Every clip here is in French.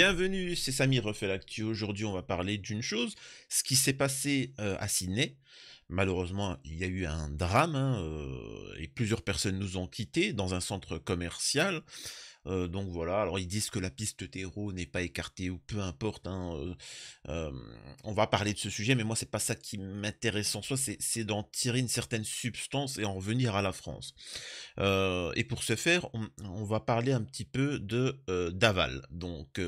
Bienvenue, c'est Samy refait l'actu. Aujourd'hui, on va parler d'une chose, ce qui s'est passé euh, à Sydney. Malheureusement, il y a eu un drame hein, euh, et plusieurs personnes nous ont quittés dans un centre commercial. Euh, donc voilà, alors ils disent que la piste terreau n'est pas écartée ou peu importe. Hein, euh, euh, on va parler de ce sujet, mais moi c'est pas ça qui m'intéresse en soi, c'est d'en tirer une certaine substance et en revenir à la France. et pour ce faire, on, on, va parler un petit peu de Daval. Donc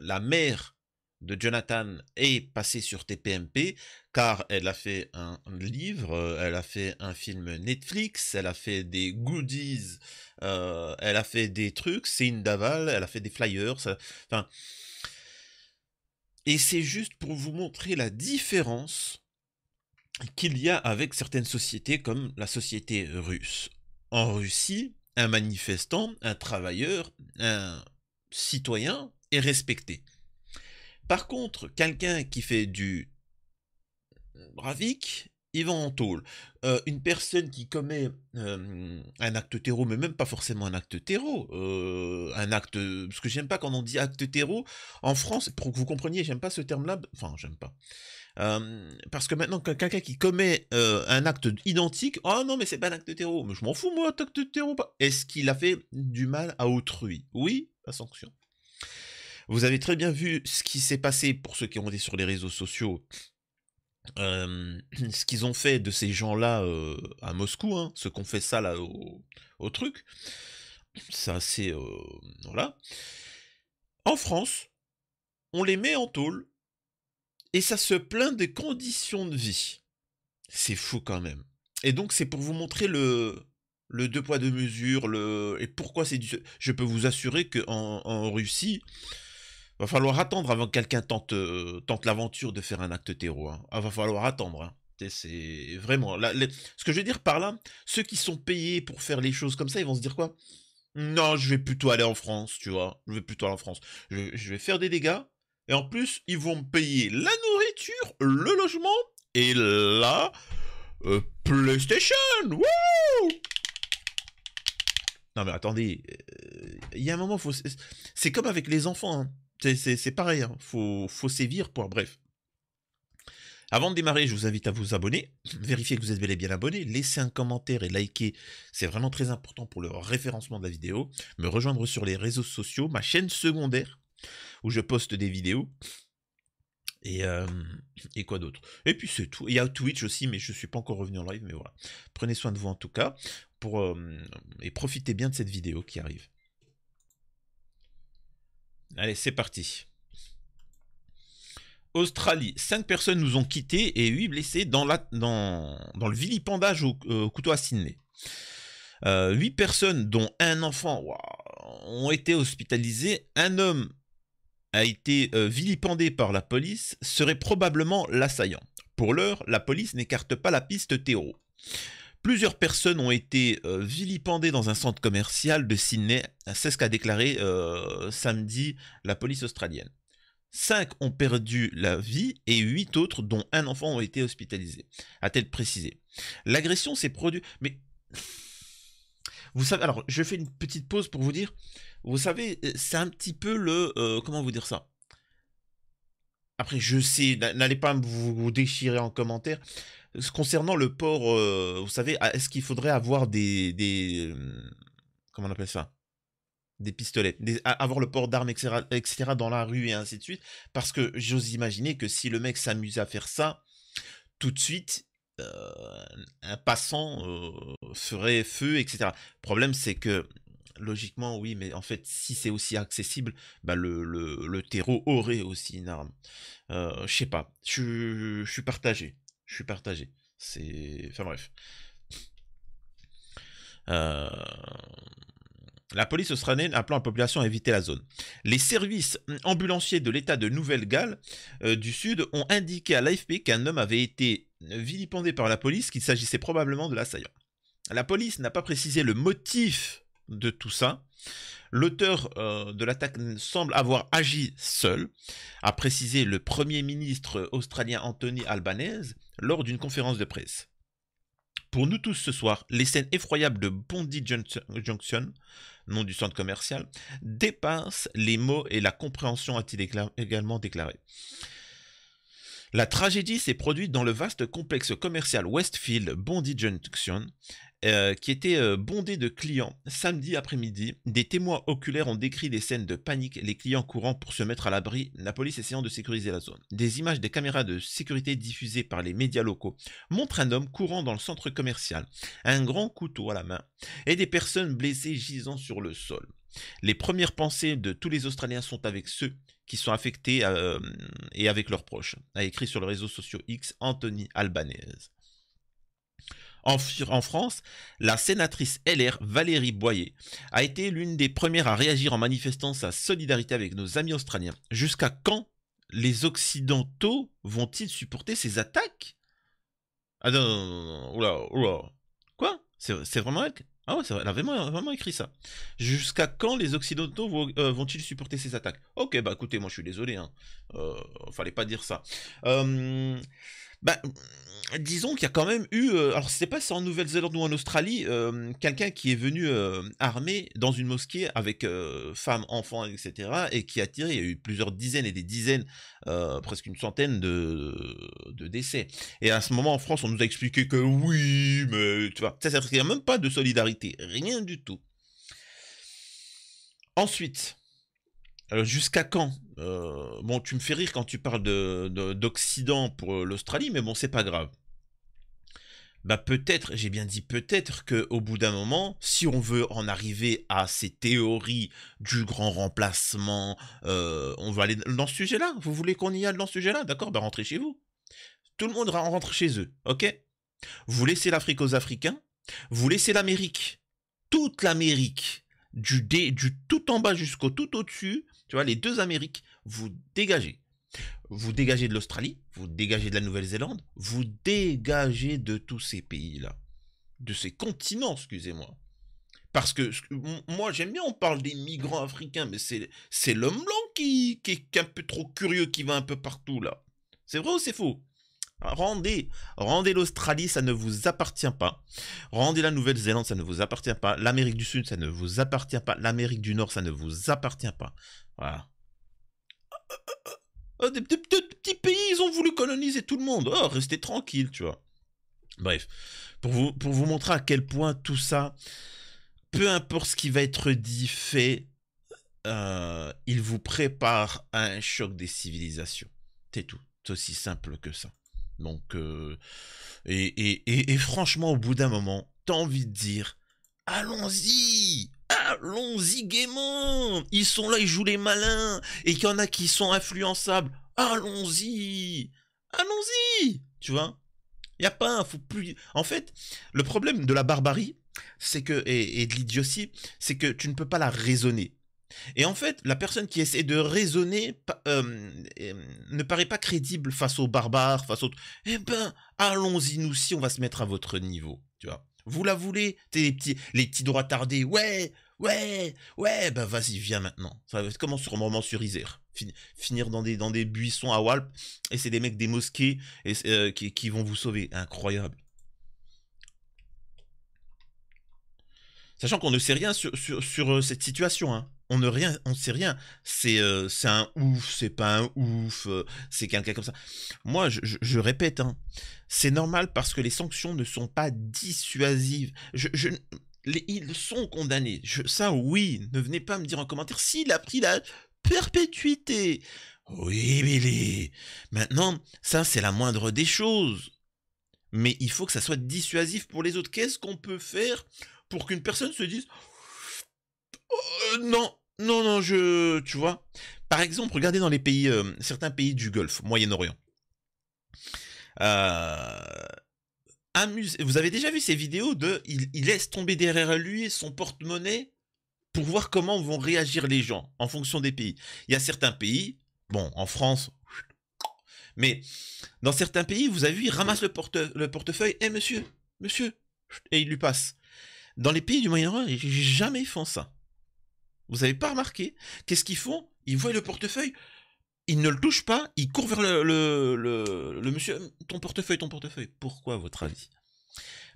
la mer de Jonathan est passé sur TPMP car elle a fait un livre, euh, elle a fait un film Netflix, elle a fait des goodies, euh, elle a fait des trucs, c'est une daval, elle a fait des flyers, enfin. Et c'est juste pour vous montrer la différence qu'il y a avec certaines sociétés comme la société russe. En Russie, un manifestant, un travailleur, un citoyen est respecté. Par contre, quelqu'un qui fait du bravik, euh, il va en tôle. Euh, une personne qui commet euh, un acte terreau, mais même pas forcément un acte terreau, un acte, parce que j'aime pas quand on dit acte terreau en France, pour que vous compreniez, j'aime pas ce terme-là, enfin j'aime pas. parce que maintenant, quelqu'un qui commet un acte identique, oh non mais c'est pas un acte terreau, mais je m'en fous moi, acte terreau, est-ce qu'il a fait du mal à autrui Oui, la sanction. Vous avez très bien vu ce qui s'est passé pour ceux qui ont été sur les réseaux sociaux. Euh, ce qu'ils ont fait de ces gens-là euh, à Moscou, hein, ce qu'on fait ça là au, au truc, c'est euh, voilà. En France, on les met en tôle et ça se plaint des conditions de vie. C'est fou quand même. Et donc c'est pour vous montrer le, le deux poids deux mesures, le et pourquoi c'est du... Je peux vous assurer que en Russie, Va falloir attendre avant que quelqu'un tente, euh, tente l'aventure de faire un acte terreau. Hein. Ah, va falloir attendre. Hein. C'est vraiment. Ce que je veux dire par là, ceux qui sont payés pour faire les choses comme ça, ils vont se dire quoi Non, je vais plutôt aller en France, tu vois. Je vais plutôt aller en France. Je, vais faire des dégâts. Et en plus, ils vont me payer la nourriture, le logement et la euh, PlayStation. non mais attendez, euh, il y a un moment, faut... c'est comme avec les enfants. Hein. C'est pareil, hein. faut, faut sévir pour... Bref. Avant de démarrer, je vous invite à vous abonner. Vérifiez que vous êtes bel et bien abonné. laisser un commentaire et likez. C'est vraiment très important pour le référencement de la vidéo. Me rejoindre sur les réseaux sociaux, ma chaîne secondaire, où je poste des vidéos. Et, euh, quoi d'autre Et puis c'est tout. Il y a Twitch aussi, mais je ne suis pas encore revenu en live, mais voilà. Prenez soin de vous en tout cas. Pour, euh, et profitez bien de cette vidéo qui arrive. Allez, c'est parti. Australie, 5 personnes nous ont quittés et 8 blessés dans, la, dans, le vilipendage euh, au, couteau à Sydney. 8 euh, personnes, dont un enfant, ont été hospitalisées. Un homme a été euh, vilipendé par la police, serait probablement l'assaillant. Pour l'heure, la police n'écarte pas la piste Théo. Plusieurs personnes ont été euh, vilipendées dans un centre commercial de Sydney, c'est ce qu'a déclaré euh, samedi la police australienne. Cinq ont perdu la vie et huit autres, dont un enfant, ont été hospitalisés, a-t-elle précisé. L'agression s'est produite... Mais... Vous savez, alors je fais une petite pause pour vous dire, vous savez, euh, c'est un petit peu le... comment vous dire ça Après, je sais, n'allez pas vous déchirer en commentaire, concernant le port, euh, vous savez, ah, est-ce qu'il faudrait avoir des, des euh, comment on appelle ça des pistolets, avoir le port d'armes, etc., etc., dans la rue et ainsi de suite, parce que j'ose imaginer que si le mec s'amusait à faire ça, tout de suite, euh, un passant ferait feu, etc. Le problème, c'est que logiquement, oui, mais en fait, si c'est aussi accessible, bah, le, le, terreau aurait aussi une arme. Euh, je sais pas, je suis partagé je suis partagé. C'est. Enfin bref. Euh, la police australienne appelant la population à éviter la zone. Les services ambulanciers de l'État de Nouvelle-Galles euh, du Sud ont indiqué à l'AFP qu'un homme avait été vilipendé par la police, qu'il s'agissait probablement de l'assaillant. La police n'a pas précisé le motif de tout ça. L'auteur euh, de l'attaque semble avoir agi seul, a précisé le Premier ministre australien Anthony Albanese, lors d'une conférence de presse. Pour nous tous ce soir, les scènes effroyables de Bondi Junction, nom du centre commercial, dépassent les mots et la compréhension, a-t-il également déclaré. La tragédie s'est produite dans le vaste complexe commercial Westfield Bondi Junction, euh, qui était euh, bondé de clients. Samedi après-midi, des témoins oculaires ont décrit des scènes de panique, les clients courant pour se mettre à l'abri, la police essayant de sécuriser la zone. Des images des caméras de sécurité diffusées par les médias locaux montrent un homme courant dans le centre commercial, un grand couteau à la main, et des personnes blessées gisant sur le sol. Les premières pensées de tous les Australiens sont avec ceux qui sont affectés euh, et avec leurs proches, a écrit sur le réseau social X Anthony Albanese. En, France, la sénatrice LR Valérie Boyer a été l'une des premières à réagir en manifestant sa solidarité avec nos amis australiens. Jusqu'à quand les Occidentaux vont-ils supporter ces attaques Ah non, non, non, non. Oula, oula. Quoi C'est vraiment elle Ah ouais, elle a vraiment, écrit ça. Jusqu'à quand les Occidentaux euh, vont-ils supporter ces attaques Ok, bah écoutez, moi je suis désolé. Hein. Euh, fallait pas dire ça. Euh, bah, disons qu'il y a quand même eu, euh, alors c'est pas en Nouvelle-Zélande ou en Australie, euh, quelqu'un qui est venu euh, armé dans une mosquée avec femmes, enfants, etc. et qui a tiré, il y a eu plusieurs dizaines et des dizaines, presque une centaine de, décès. Et à ce moment en France, on nous a expliqué que oui, mais tu vois, ça, il n'y a même pas de solidarité, rien du tout. Ensuite, alors euh, Jusqu'à quand euh, Bon, tu me fais rire quand tu parles d'Occident de, pour euh, l'Australie, mais bon, c'est pas grave. Bah peut-être, j'ai bien dit peut-être qu'au bout d'un moment, si on veut en arriver à ces théories du grand remplacement, on va aller dans ce sujet-là. Vous voulez qu'on y aille dans ce sujet-là D'accord, bah rentrez chez vous. Tout le monde rentre chez eux, ok Vous laissez l'Afrique aux Africains, vous laissez l'Amérique, toute l'Amérique, du, du tout en bas jusqu'au tout au-dessus, tu vois, les deux Amériques, vous dégagez. Vous dégagez de l'Australie, vous dégagez de la Nouvelle-Zélande, vous dégagez de tous ces pays-là. De ces continents, excusez-moi. Parce que moi, j'aime bien, on parle des migrants africains, mais c'est l'homme blanc qui, est un peu trop curieux, qui va un peu partout là. C'est vrai ou c'est faux Rendez, rendez l'Australie, ça ne vous appartient pas. Rendez la Nouvelle-Zélande, ça ne vous appartient pas. L'Amérique du Sud, ça ne vous appartient pas. L'Amérique du Nord, ça ne vous appartient pas. Voilà. Oh, des, petits pays, ils ont voulu coloniser tout le monde. Oh, restez tranquille, tu vois. Bref, pour vous, pour vous montrer à quel point tout ça, peu importe ce qui va être dit, fait, euh, il vous prépare à un choc des civilisations. C'est tout. C'est aussi simple que ça. Donc, euh, et, et, et, franchement, au bout d'un moment, t'as envie de dire, allons-y Allons-y gaiement Ils sont là, ils jouent les malins, et qu'il y en a qui sont influençables. Allons-y Allons-y Tu vois Il a pas, faut plus... En fait, le problème de la barbarie, c'est que, et, et de l'idiotie, c'est que tu ne peux pas la raisonner. Et en fait, la personne qui essaie de raisonner euh, euh, ne paraît pas crédible face aux barbares, face aux... Eh ben, allons-y nous si on va se mettre à votre niveau, tu vois. Vous la voulez T'es les petits, les petits droits tardés, ouais, ouais, ouais, bah vas-y, viens maintenant. Ça va comment sur moment sur Isère Finir dans des, dans des buissons à Walp, et c'est des mecs des mosquées et, euh, qui, vont vous sauver. Incroyable. Sachant qu'on ne sait rien sur, sur cette situation, hein on ne rien, on sait rien. C'est euh, un ouf, c'est pas un ouf, euh, c'est quelqu'un comme ça. Moi, je, répète, hein, c'est normal parce que les sanctions ne sont pas dissuasives. ils sont condamnés. ça, oui, ne venez pas me dire en commentaire s'il a pris la perpétuité. Oui, Billy. Maintenant, ça, c'est la moindre des choses. Mais il faut que ça soit dissuasif pour les autres. Qu'est-ce qu'on peut faire pour qu'une personne se dise euh, non, non, non, je. Tu vois Par exemple, regardez dans les pays. Euh, certains pays du Golfe, Moyen-Orient. Euh, vous avez déjà vu ces vidéos de. Il, laisse tomber derrière lui son porte-monnaie pour voir comment vont réagir les gens en fonction des pays. Il y a certains pays. Bon, en France. Mais dans certains pays, vous avez vu, il ramasse le, porte le portefeuille. Eh, monsieur, monsieur. Et il lui passe. Dans les pays du Moyen-Orient, jamais font ça. Vous n'avez pas remarqué Qu'est-ce qu'ils font Ils voient le portefeuille, ils ne le touchent pas, ils courent vers le, monsieur. Ton portefeuille, ton portefeuille. Pourquoi, votre avis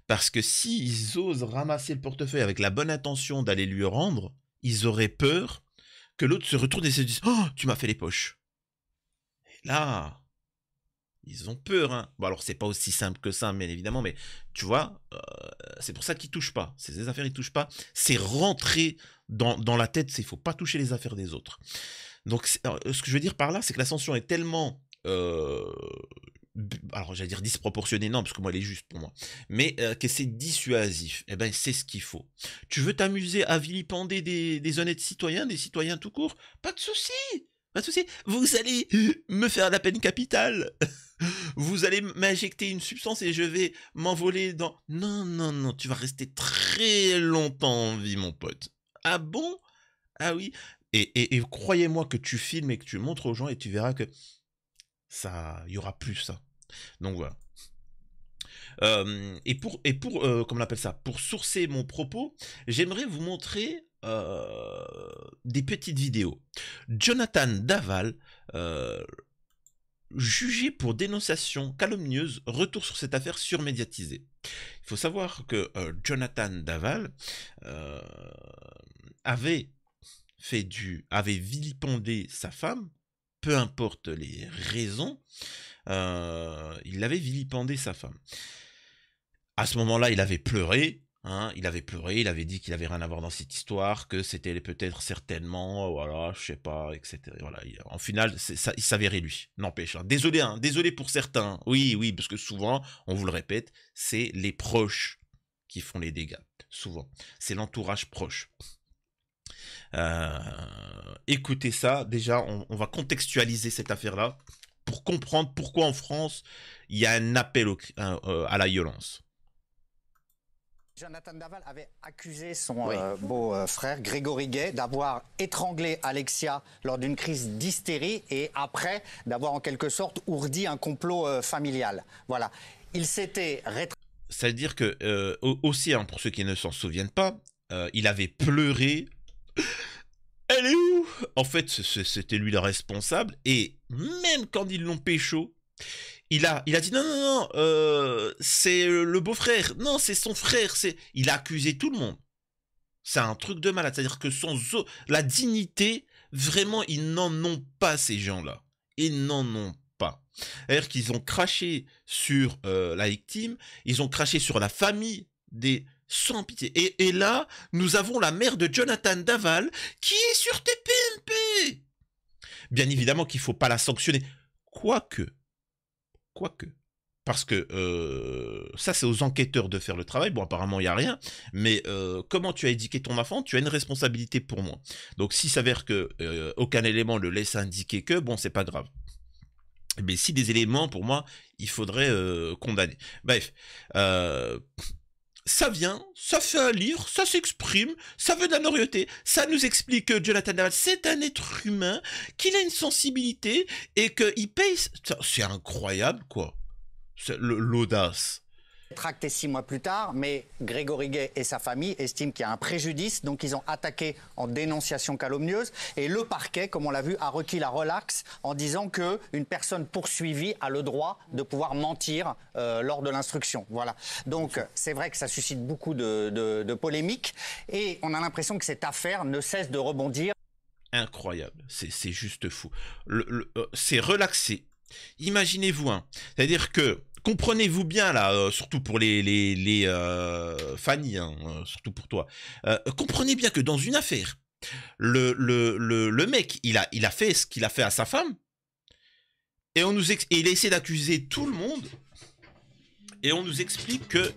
Parce que s'ils osent ramasser le portefeuille avec la bonne intention d'aller lui rendre, ils auraient peur que l'autre se retourne et se dise Oh, tu m'as fait les poches. Et là, ils ont peur, hein. Bon, alors c'est pas aussi simple que ça, bien évidemment, mais tu vois, euh, c'est pour ça qu'ils touchent pas. Ces affaires, ils touchent pas. C'est rentrer dans, la tête, c'est faut pas toucher les affaires des autres. Donc, ce que je veux dire par là, c'est que l'ascension est tellement euh, alors j'allais dire disproportionnée, non, parce que moi elle est juste pour moi, mais euh, que c'est dissuasif, eh ben c'est ce qu'il faut. Tu veux t'amuser à vilipender des, des, honnêtes citoyens, des citoyens tout court Pas de souci pas de souci. Vous allez me faire la peine capitale. Vous allez m'injecter une substance et je vais m'envoler dans... Non, non, non, tu vas rester très longtemps en vie, mon pote. Ah bon Ah oui. Et, croyez-moi que tu filmes et que tu montres aux gens et tu verras que ça, il y aura plus ça. Donc voilà. Euh, et pour, et pour euh, comment on appelle ça Pour sourcer mon propos, j'aimerais vous montrer euh, des petites vidéos. Jonathan Daval, euh, jugé pour dénonciation calomnieuse, retour sur cette affaire surmédiatisée. Il faut savoir que euh, Jonathan Daval euh, avait fait du, avait vilipendé sa femme, peu importe les raisons, il avait vilipendé sa femme. À ce moment-là, il avait pleuré, Hein, il avait pleuré, il avait dit qu'il avait rien à voir dans cette histoire, que c'était peut-être certainement, voilà, je sais pas, etc. en final, ça, il s'avérait lui, n'empêche. Hein. Désolé, hein, désolé pour certains. Oui, oui, parce que souvent, on vous le répète, c'est les proches qui font les dégâts. Souvent, c'est l'entourage proche. Euh, écoutez ça, déjà, on, va contextualiser cette affaire-là pour comprendre pourquoi en France il y a un appel euh, à la violence. Jonathan Daval avait accusé son euh, beau-frère euh, Grégory Gay d'avoir étranglé Alexia lors d'une crise d'hystérie et après d'avoir en quelque sorte ourdi un complot euh, familial. Voilà. Il s'était rétracté. C'est-à-dire que, aussi, hein, pour ceux qui ne s'en souviennent pas, il avait pleuré. Elle est où En fait, c'était lui le responsable. Et même quand ils l'ont pécho, il a, il a dit non, non, non, euh, c'est le beau-frère, non, c'est son frère, c'est. Il a accusé tout le monde. C'est un truc de malade. C'est-à-dire que son la dignité, vraiment, ils n'en ont pas, ces gens-là. Ils n'en ont pas. C'est-à-dire qu'ils ont craché sur euh, la victime, ils ont craché sur la famille des sans pitié. Et, et, là, nous avons la mère de Jonathan Daval qui est sur TPMP. Bien évidemment qu'il ne faut pas la sanctionner. Quoique, Quoique. Parce que euh, ça, c'est aux enquêteurs de faire le travail. Bon, apparemment, il n'y a rien. Mais euh, comment tu as éduqué ton enfant Tu as une responsabilité pour moi. Donc, s'il s'avère que euh, aucun élément le laisse indiquer que, bon, c'est pas grave. Mais si des éléments, pour moi, il faudrait condamner. Bref ça vient, ça fait un livre, ça s'exprime, ça veut de la notoriété, ça nous explique que Jonathan Daval, c'est un être humain, qu'il a une sensibilité et qu'il paye. C'est incroyable, quoi. L'audace. Tracté six mois plus tard, mais Grégory Gay et sa famille estiment qu'il y a un préjudice, donc ils ont attaqué en dénonciation calomnieuse. Et le parquet, comme on l'a vu, a requis la relaxe en disant que une personne poursuivie a le droit de pouvoir mentir euh, lors de l'instruction. Voilà. Donc c'est vrai que ça suscite beaucoup de, polémiques et on a l'impression que cette affaire ne cesse de rebondir. Incroyable, c'est juste fou. Euh, c'est relaxé. Imaginez-vous, c'est-à-dire que comprenez-vous bien là, euh, surtout pour les, les, euh, hein, euh, surtout pour toi. comprenez bien que dans une affaire, le, le, mec, il a, il a fait ce qu'il a fait à sa femme, et on nous et il a essayé d'accuser tout le monde, et on nous explique que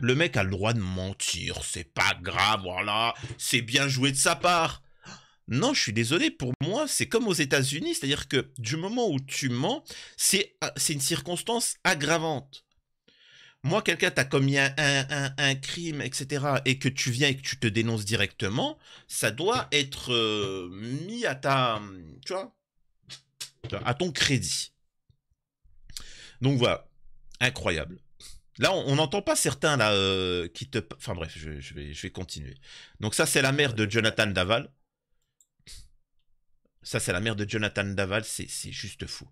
le mec a le droit de mentir, c'est pas grave, voilà, c'est bien joué de sa part. Non, je suis désolé, pour moi, c'est comme aux États-Unis, c'est-à-dire que du moment où tu mens, c'est ah, une circonstance aggravante. Moi, quelqu'un t'a commis un, crime, etc., et que tu viens et que tu te dénonces directement, ça doit être euh, mis à ta, tu vois, à ton crédit. Donc voilà, incroyable. Là, on n'entend pas certains là euh, qui te. Enfin bref, vais, je vais continuer. Donc ça, c'est la mère de Jonathan Daval. Ça, c'est la mère de Jonathan Daval, c'est juste fou.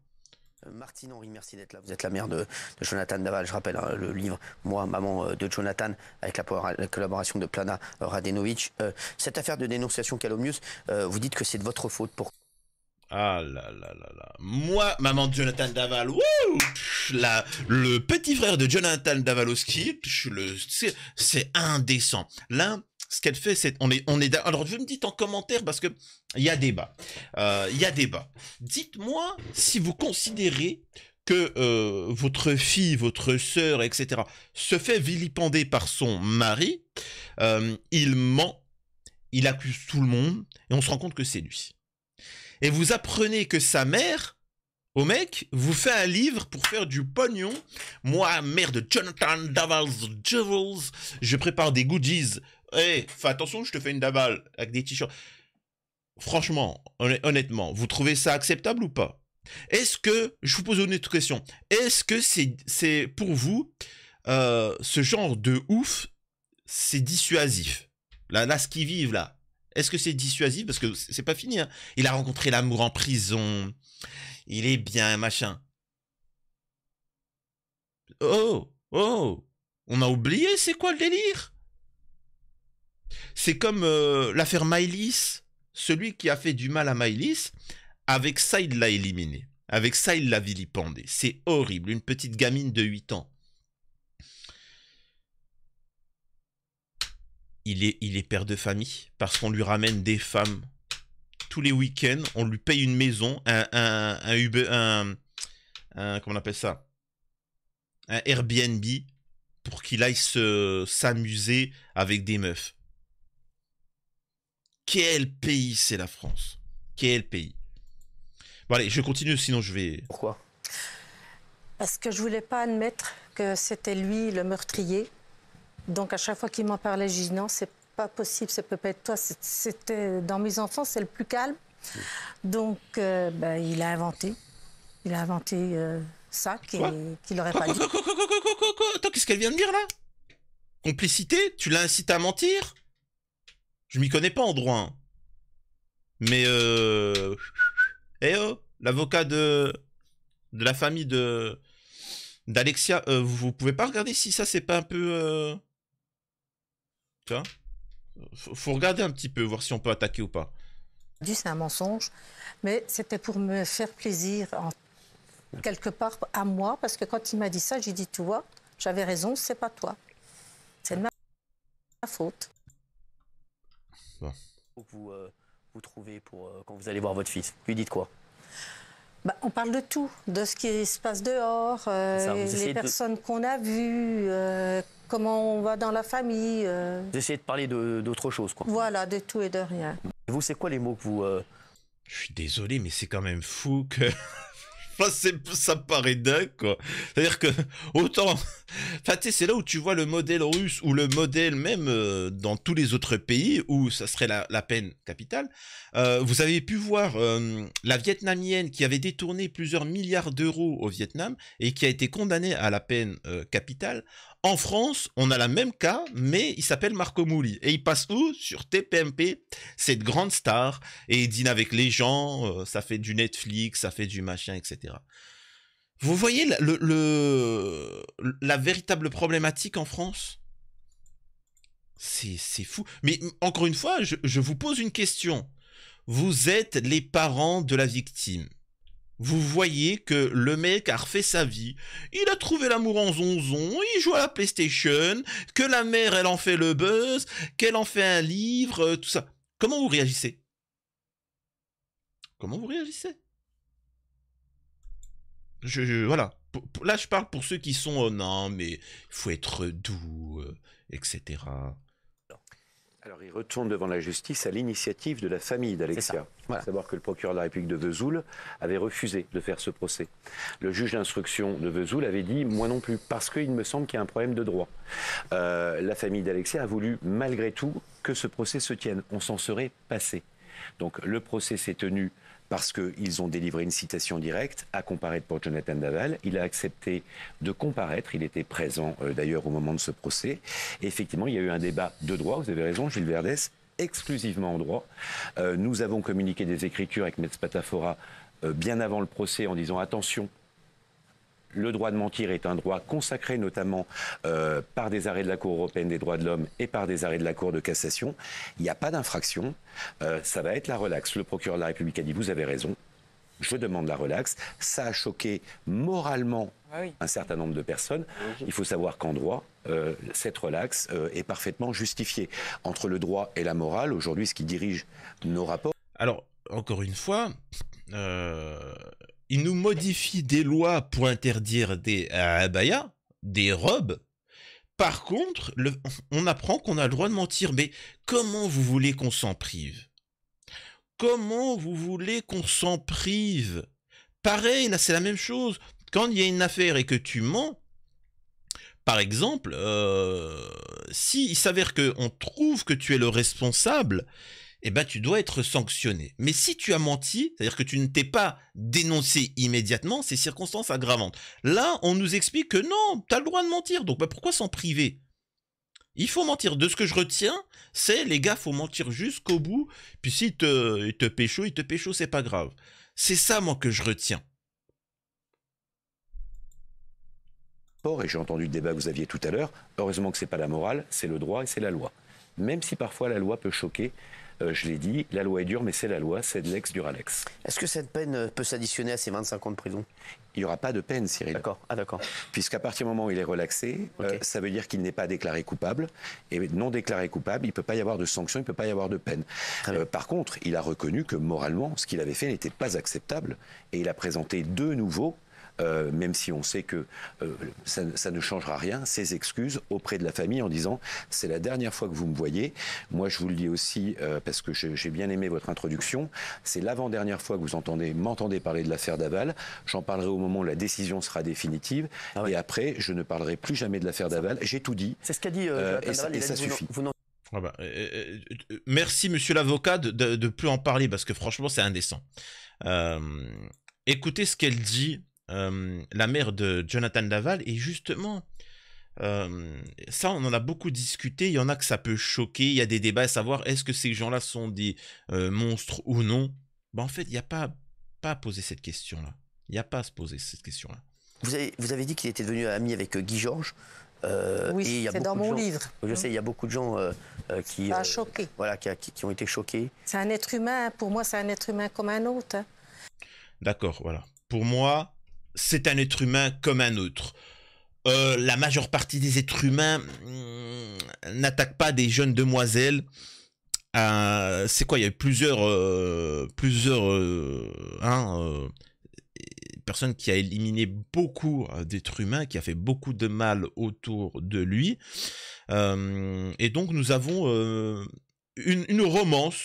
Euh, Martine henri merci d'être là. Vous êtes la mère de, Jonathan Daval. Je rappelle hein, le livre Moi, maman euh, de Jonathan, avec la, collaboration de Plana Radenovic. Euh, cette affaire de dénonciation calomnieuse, vous dites que c'est de votre faute. Pour... Ah là là là là. Moi, maman de Jonathan Daval, la, le petit frère de Jonathan Davalowski, c'est indécent. L'un ce qu'elle fait, c'est on est on est alors je me dites en commentaire parce que il y a débat, euh, il y a débat. Dites-moi si vous considérez que euh, votre fille, votre sœur, etc. se fait vilipender par son mari, euh, il ment, il accuse tout le monde et on se rend compte que c'est lui. Et vous apprenez que sa mère au mec, vous fait un livre pour faire du pognon. Moi, mère de Jonathan Davals Jewels, je prépare des goodies eh, fais attention, je te fais une dabale avec des t-shirts. Franchement, honnêtement, vous trouvez ça acceptable ou pas Est-ce que, je vous pose une autre question, est-ce que c'est c'est pour vous, euh, ce genre de ouf, c'est dissuasif La là, ce qu'ils vivent là, est-ce que c'est dissuasif Parce que c'est pas fini. Hein. Il a rencontré l'amour en prison, il est bien, machin. Oh, oh, on a oublié c'est quoi le délire c'est comme euh, l'affaire Mylis, celui qui a fait du mal à Mylis, avec ça il l'a éliminé, avec ça il l'a vilipendé. C'est horrible, une petite gamine de 8 ans. Il est, il est père de famille parce qu'on lui ramène des femmes tous les week-ends, on lui paye une maison, un, un, comment on appelle ça Un Airbnb pour qu'il aille s'amuser avec des meufs. Quel pays c'est la France Quel pays Bon allez, je continue, sinon je vais... Pourquoi Parce que je voulais pas admettre que c'était lui le meurtrier. Donc à chaque fois qu'il m'en parlait, je dis non, c'est pas possible, ça peut pas être toi. C'était dans mes enfants, c'est le plus calme. Donc euh, ben, il a inventé, il a inventé euh, ça qu'il n'aurait pas dit. Attends, qu'est-ce qu'elle vient de dire là Complicité Tu l'as incité à mentir je m'y connais pas en droit. Mais euh... Eh oh, l'avocat de... de la famille de... D'Alexia, euh, vous vous pouvez pas regarder si ça c'est pas un peu... Euh, faut regarder un petit peu, voir si on peut attaquer ou pas. C'est un mensonge, mais c'était pour me faire plaisir, quelque part à moi, parce que quand il m'a dit ça, j'ai dit, tu vois, j'avais raison, c'est pas toi. C'est de ma faute. Que Vous, euh, vous trouvez pour, euh, quand vous allez voir votre fils Lui dites quoi bah, on parle de tout, de ce qui se passe dehors, euh, les personnes qu'on a vues, comment on va dans la famille. Euh... Vous essayez de parler d'autre chose, quoi. Voilà, de tout et de rien. vous, c'est quoi les mots que vous... Je suis désolé, mais c'est quand même fou que ça paraît dingue, quoi. C'est-à-dire que, autant. Enfin, c'est là où tu vois le modèle russe ou le modèle même euh, dans tous les autres pays où ça serait la, peine capitale. Euh, vous avez pu voir euh, la vietnamienne qui avait détourné plusieurs milliards d'euros au Vietnam et qui a été condamnée à la peine capitale en France, on a la même cas, mais il s'appelle Marco Mouli. Et il passe où Sur TPMP, cette grande star, et il dîne avec les gens, euh, ça fait du Netflix, ça fait du machin, etc. Vous voyez la véritable problématique en France C'est fou. Mais encore une fois, je vous pose une question. Vous êtes les parents de la victime vous voyez que le mec a refait sa vie. Il a trouvé l'amour en zonzon, il joue à la PlayStation, que la mère, elle en fait le buzz, qu'elle en fait un livre, euh, tout ça. Comment vous réagissez Comment vous réagissez je, voilà. là, je parle pour ceux qui sont oh, non, mais il faut être doux, euh, etc. Alors, il retourne devant la justice à l'initiative de la famille d'Alexia. Voilà. Savoir que le procureur de la République de Vesoul avait refusé de faire ce procès. Le juge d'instruction de Vesoul avait dit moi non plus, parce qu'il me semble qu'il y a un problème de droit. Euh, la famille d'Alexia a voulu malgré tout que ce procès se tienne. On s'en serait passé. Donc le procès s'est tenu parce qu'ils ont délivré une citation directe à comparaître pour Jonathan Daval. Il a accepté de comparaître. Il était présent euh, d'ailleurs au moment de ce procès. effectivement, il y a eu un débat de droit. Vous avez raison, Gilles Verdès, exclusivement en droit. Euh, nous avons communiqué des écritures avec Metz Patafora euh, bien avant le procès en disant attention, le droit de mentir est un droit consacré notamment euh, par des arrêts de la Cour européenne des droits de l'homme et par des arrêts de la Cour de cassation. Il n'y a pas d'infraction. Euh, ça va être la relaxe. Le procureur de la République a dit vous avez raison. Je demande la relaxe. Ça a choqué moralement ah un certain nombre de personnes. Ah Il faut savoir qu'en droit, euh, cette relaxe est parfaitement justifiée. Entre le droit et la morale, aujourd'hui, ce qui dirige nos rapports. Alors, encore une fois, il nous modifie des lois pour interdire des euh, abayas, des robes. Par contre, on apprend qu'on a le droit de mentir. Mais comment vous voulez qu'on s'en prive Comment vous voulez qu'on s'en prive Pareil, c'est la même chose. Quand il y a une affaire et que tu mens, par exemple, s'il euh, si s'avère qu'on trouve que tu es le responsable, eh ben tu dois être sanctionné. Mais si tu as menti, c'est-à-dire que tu ne t'es pas dénoncé immédiatement, c'est circonstance aggravante. Là, on nous explique que non, tu as le droit de mentir, donc ben, pourquoi s'en priver il faut mentir. De ce que je retiens, c'est les gars, faut mentir jusqu'au bout. Puis s'il te, te pécho, il te pécho, c'est pas grave. C'est ça, moi, que je retiens. Or, et j'ai entendu le débat que vous aviez tout à l'heure, heureusement que ce n'est pas la morale, c'est le droit et c'est la loi. Même si parfois la loi peut choquer, euh, je l'ai dit, la loi est dure, mais c'est la loi, c'est de l'ex duralex. Est-ce que cette peine peut s'additionner à ses 25 ans de prison il n'y aura pas de peine, Cyril. D'accord, ah, d'accord. Puisqu'à partir du moment où il est relaxé, euh, ça veut dire qu'il n'est pas déclaré coupable. Et non déclaré coupable, il ne peut pas y avoir de sanction, il ne peut pas y avoir de peine. Euh, par contre, il a reconnu que moralement, ce qu'il avait fait n'était pas acceptable. Et il a présenté deux nouveaux euh, même si on sait que euh, ça, ne changera rien, ses excuses auprès de la famille en disant c'est la dernière fois que vous me voyez. Moi, je vous le dis aussi euh, parce que j'ai bien aimé votre introduction. C'est l'avant-dernière fois que vous entendez m'entendez parler de l'affaire Daval. J'en parlerai au moment où la décision sera définitive. Ah et après, je ne parlerai plus jamais de l'affaire Daval. J'ai tout dit. C'est ce qu'a dit. et ça, et ça suffit. merci, monsieur l'avocat, de, ne plus en parler parce que franchement, c'est indécent. écoutez ce qu'elle dit euh, la mère de Jonathan Laval. Et justement, euh, ça, on en a beaucoup discuté. Il y en a que ça peut choquer. Il y a des débats à savoir est-ce que ces gens-là sont des euh, monstres ou non. bah en fait, il n'y a pas, pas à poser cette question-là. Il n'y a pas à se poser cette question-là. Vous avez, vous avez dit qu'il était devenu ami avec Guy Georges. oui, c'est dans mon livre. Je sais, il y a beaucoup de gens qui, a choqué. voilà, qui, qui, ont été choqués. C'est un être humain, pour moi, c'est un être humain comme un autre. Hein. D'accord, voilà. Pour moi, c'est un être humain comme un autre. Euh, la majeure partie des êtres humains n'attaque hmm, n'attaquent pas des jeunes demoiselles. Euh, c'est quoi Il y a eu plusieurs, euh, plusieurs hein, personnes qui a éliminé beaucoup d'êtres humains, qui a fait beaucoup de mal autour de lui. et donc nous avons une romance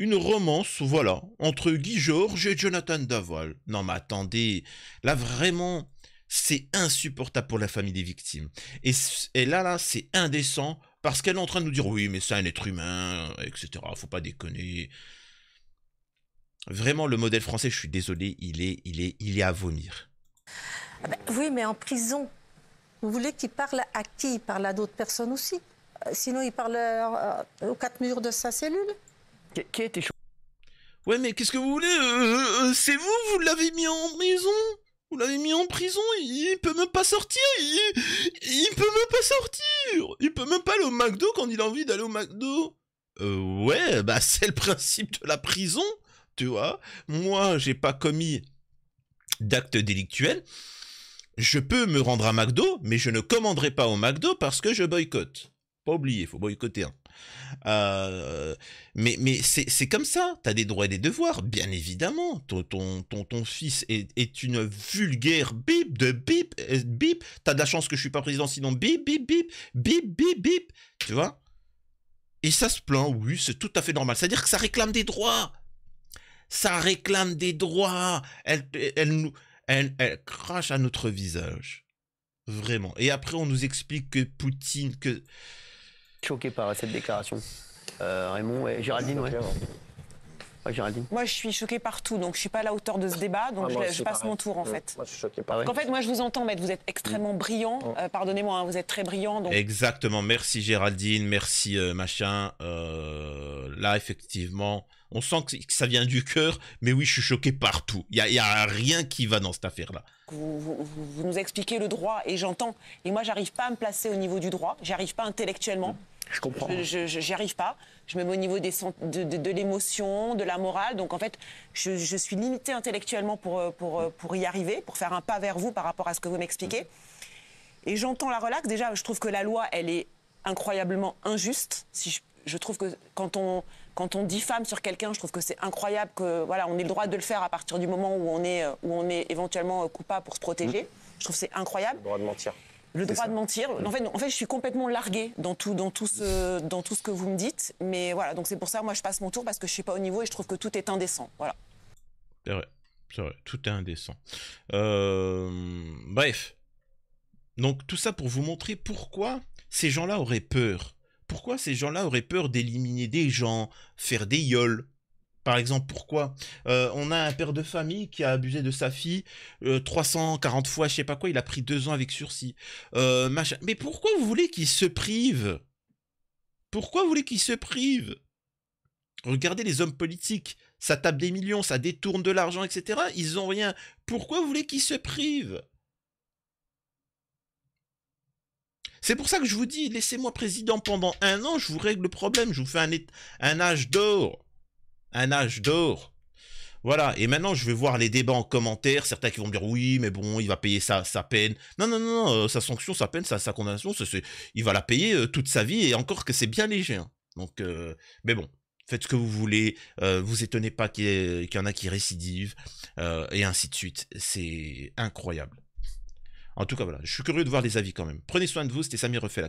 une romance, voilà, entre Guy Georges et Jonathan Daval. Non mais attendez, là vraiment, c'est insupportable pour la famille des victimes. Et, là, là, c'est indécent, parce qu'elle est en train de nous dire, oui, mais c'est un être humain, etc., faut pas déconner. Vraiment, le modèle français, je suis désolé, il est, il est, il est à vomir. Ah ben, oui, mais en prison, vous voulez qu'il parle à qui Il parle à d'autres personnes aussi. Euh, sinon, il parle euh, aux quatre murs de sa cellule. Qui Ouais, mais qu'est-ce que vous voulez euh, euh, euh, C'est vous, vous l'avez mis en prison Vous l'avez mis en prison, il, peut même pas sortir il, peut même pas sortir Il peut même pas aller au McDo quand il a envie d'aller au McDo ouais, bah c'est le principe de la prison, tu vois. Moi, j'ai pas commis d'acte délictuel. Je peux me rendre à McDo, mais je ne commanderai pas au McDo parce que je boycotte. Pas oublier, faut boycotter. un. Hein. Euh, mais mais c'est comme ça, T'as des droits et des devoirs, bien évidemment. Ton, ton, ton, fils est, une vulgaire bip de bip, euh, bip. T'as de la chance que je suis pas président, sinon bip, bip, bip, bip, bip, bip. Tu vois Et ça se plaint, oui, c'est tout à fait normal. C'est-à-dire que ça réclame des droits. Ça réclame des droits. Elle, nous elle, elle crache à notre visage. Vraiment. Et après, on nous explique que Poutine, que choqué par cette déclaration. Euh, Raymond et Géraldine, ah, ouais. Géraldine. Moi, je suis choqué partout, donc je suis pas à la hauteur de ce débat, donc ah, je, passe mon tour en fait. Moi, je suis choqué par. Ah en fait, moi, je vous entends, mais vous êtes extrêmement mm. brillant. Mm. Euh, pardonnez-moi, hein, vous êtes très brillant. Exactement. Merci Géraldine, merci euh, machin. là, effectivement, on sent que, ça vient du cœur, mais oui, je suis choqué partout. Il n'y a, rien qui va dans cette affaire-là. Vous, nous expliquez le droit et j'entends. Et moi, j'arrive pas à me placer au niveau du droit. J'arrive pas intellectuellement. Mm. Je comprends. Je n'y arrive pas. Je me mets au niveau des, de, de, l'émotion, de la morale. Donc en fait, je, suis limitée intellectuellement pour, euh, euh, pour, y arriver, pour faire un pas vers vous par rapport à ce que vous m'expliquez. Et j'entends la relaxe. Déjà, je trouve que la loi, elle est incroyablement injuste. Si je, trouve que quand on, quand on diffame sur quelqu'un, je trouve que c'est incroyable que voilà, on ait le droit de le faire à partir du moment où on est, euh, où on est éventuellement coupable pour se protéger. Mm. Je trouve que c'est incroyable. Le droit de mentir. Le droit de mentir. En fait, en fait, je suis complètement largué dans tout, dans tout ce, dans tout ce que vous me dites. Mais voilà, donc c'est pour ça, moi, je passe mon tour parce que je suis pas au niveau et je trouve que tout est indécent. Voilà. C'est vrai, c'est vrai, tout est indécent. Euh, bref. Donc tout ça pour vous montrer pourquoi ces gens-là auraient peur. Pourquoi ces gens-là auraient peur d'éliminer des gens, faire des yoles, par exemple, pourquoi euh, On a un père de famille qui a abusé de sa fille 340 euh, fois, je sais pas quoi, il a pris deux ans avec sursis. Euh, Mais pourquoi vous voulez qu'il se prive Pourquoi vous voulez qu'il se prive Regardez les hommes politiques, ça tape des millions, ça détourne de l'argent, etc. Ils ont rien. Pourquoi vous voulez qu'ils se privent C'est pour ça que je vous dis, laissez-moi président pendant un an, je vous règle le problème, je vous fais un, un âge d'or un âge d'or. Voilà, et maintenant je vais voir les débats en commentaire, certains qui vont me dire oui, mais bon, il va payer sa, sa peine. Non, non, non, non, euh, sa sanction, sa peine, sa, condamnation, il va la payer euh, toute sa vie, et encore que c'est bien léger. Hein. Donc, euh, mais bon, faites ce que vous voulez, vous étonnez pas qu'il y, en a qui récidivent, et ainsi de suite. C'est incroyable. En tout cas, voilà, je suis curieux de voir les avis quand même. Prenez soin de vous, c'était Samir Refait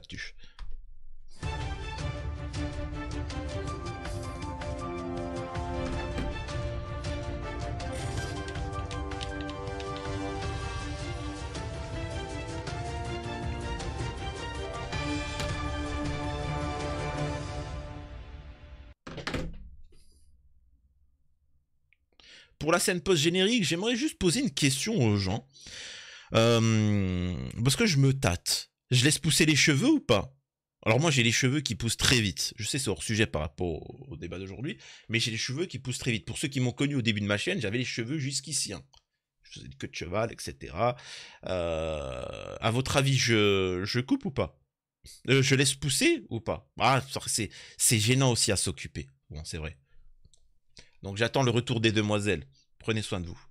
pour la scène post-générique, j'aimerais juste poser une question aux gens. Euh, parce que je me tâte. Je laisse pousser les cheveux ou pas Alors moi j'ai les cheveux qui poussent très vite. Je sais c'est hors sujet par rapport au, débat d'aujourd'hui, mais j'ai les cheveux qui poussent très vite. Pour ceux qui m'ont connu au début de ma chaîne, j'avais les cheveux jusqu'ici. Hein. Je faisais une queue de cheval, etc. A euh, à votre avis, je, coupe ou pas euh, Je laisse pousser ou pas Ah, c'est gênant aussi à s'occuper. Bon, c'est vrai. Donc j'attends le retour des demoiselles. Prenez soin de vous.